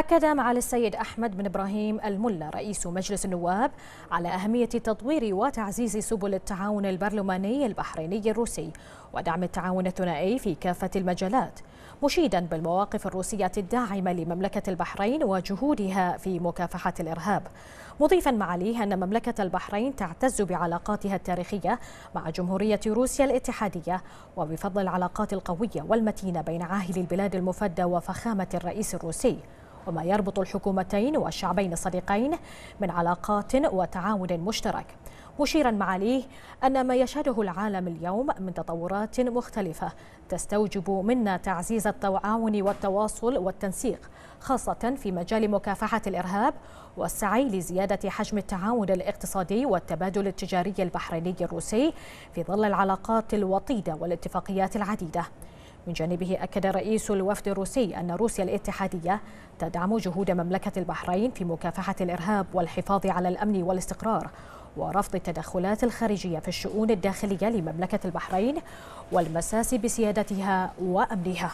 أكد معالي السيد أحمد بن إبراهيم الملا رئيس مجلس النواب على أهمية تطوير وتعزيز سبل التعاون البرلماني البحريني الروسي ودعم التعاون الثنائي في كافة المجالات مشيدا بالمواقف الروسية الداعمة لمملكة البحرين وجهودها في مكافحة الإرهاب مضيفا معاليه أن مملكة البحرين تعتز بعلاقاتها التاريخية مع جمهورية روسيا الاتحادية وبفضل العلاقات القوية والمتينة بين عاهل البلاد المفدى وفخامة الرئيس الروسي وما يربط الحكومتين والشعبين الصديقين من علاقات وتعاون مشترك مشيرا معاليه أن ما يشهده العالم اليوم من تطورات مختلفة تستوجب منا تعزيز التعاون والتواصل والتنسيق خاصة في مجال مكافحة الإرهاب والسعي لزيادة حجم التعاون الاقتصادي والتبادل التجاري البحريني الروسي في ظل العلاقات الوطيدة والاتفاقيات العديدة من جانبه أكد رئيس الوفد الروسي أن روسيا الاتحادية تدعم جهود مملكة البحرين في مكافحة الإرهاب والحفاظ على الأمن والاستقرار ورفض التدخلات الخارجية في الشؤون الداخلية لمملكة البحرين والمساس بسيادتها وأمنها